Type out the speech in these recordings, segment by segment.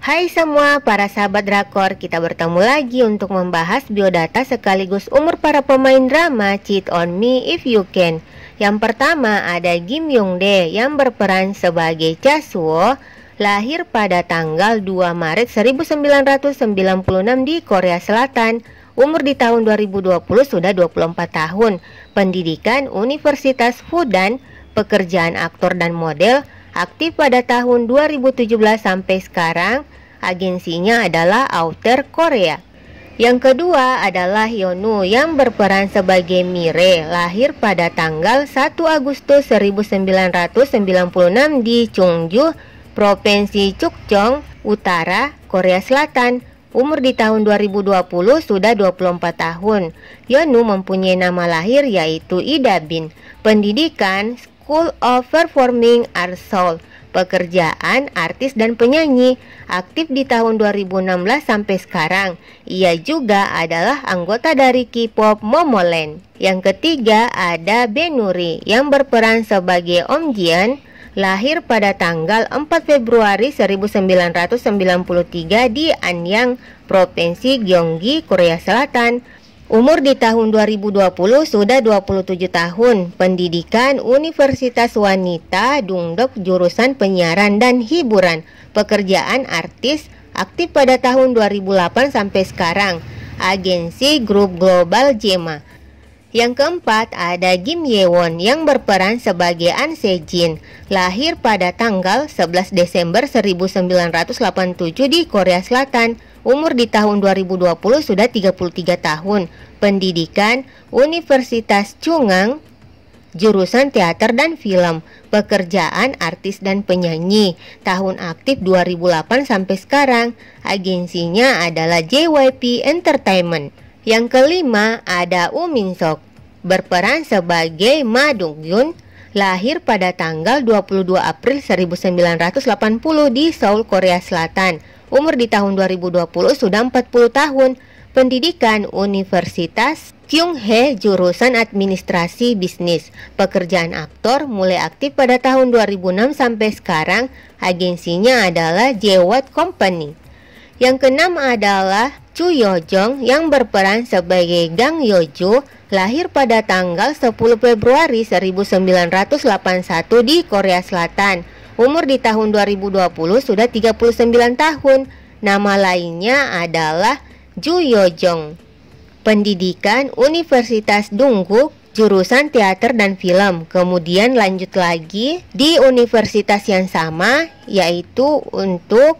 Hai semua para sahabat drakor, kita bertemu lagi untuk membahas biodata sekaligus umur para pemain drama Cheat on Me If You Can. Yang pertama ada Kim Young De yang berperan sebagai Suo, lahir pada tanggal 2 Maret 1996 di Korea Selatan. Umur di tahun 2020 sudah 24 tahun. Pendidikan Universitas Fudan, pekerjaan aktor dan model, Aktif pada tahun 2017 sampai sekarang, agensinya adalah Outer Korea. Yang kedua adalah Yonu yang berperan sebagai Mire, lahir pada tanggal 1 Agustus 1996 di Chungju, Provinsi Chukchong, Utara, Korea Selatan. Umur di tahun 2020 sudah 24 tahun. Yonu mempunyai nama lahir yaitu Ida Bin. Pendidikan, school of performing arts Seoul pekerjaan artis dan penyanyi, aktif di tahun 2016 sampai sekarang. Ia juga adalah anggota dari K-pop Momoland. Yang ketiga ada Benuri yang berperan sebagai Om Jian lahir pada tanggal 4 Februari 1993 di Anyang, Provinsi Gyeonggi, Korea Selatan. Umur di tahun 2020 sudah 27 tahun, pendidikan Universitas Wanita Dungdok jurusan penyiaran dan hiburan, pekerjaan artis, aktif pada tahun 2008 sampai sekarang, agensi grup global Jema. Yang keempat ada Kim Yewon yang berperan sebagai An Sejin, lahir pada tanggal 11 Desember 1987 di Korea Selatan, umur di tahun 2020 sudah 33 tahun, pendidikan Universitas Cungang, jurusan teater dan film, pekerjaan artis dan penyanyi, tahun aktif 2008 sampai sekarang, agensinya adalah JYP Entertainment. Yang kelima ada Min Sok, berperan sebagai Ma Dong Yun, lahir pada tanggal 22 April 1980 di Seoul, Korea Selatan umur di tahun 2020 sudah 40 tahun, pendidikan Universitas Kyung Kyunghae jurusan administrasi bisnis. Pekerjaan aktor mulai aktif pada tahun 2006 sampai sekarang agensinya adalah Jewat Company. Yang keenam adalah Chu Yojong yang berperan sebagai Gang Yojo lahir pada tanggal 10 Februari 1981 di Korea Selatan. Umur di tahun 2020 sudah 39 tahun. Nama lainnya adalah Ju Yojong. Pendidikan Universitas Dunggu, jurusan teater dan film. Kemudian lanjut lagi di universitas yang sama yaitu untuk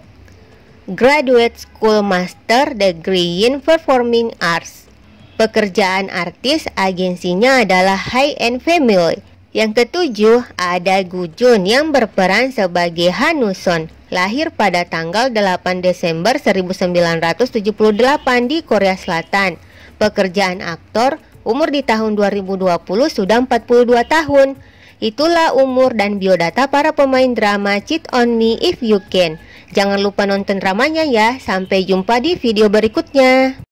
Graduate School Master Degree in Performing Arts. Pekerjaan artis agensinya adalah High End Family. Yang ketujuh, ada Gujun yang berperan sebagai Hanuson, lahir pada tanggal 8 Desember 1978 di Korea Selatan. Pekerjaan aktor, umur di tahun 2020 sudah 42 tahun. Itulah umur dan biodata para pemain drama Cheat On Me If You Can. Jangan lupa nonton dramanya ya, sampai jumpa di video berikutnya.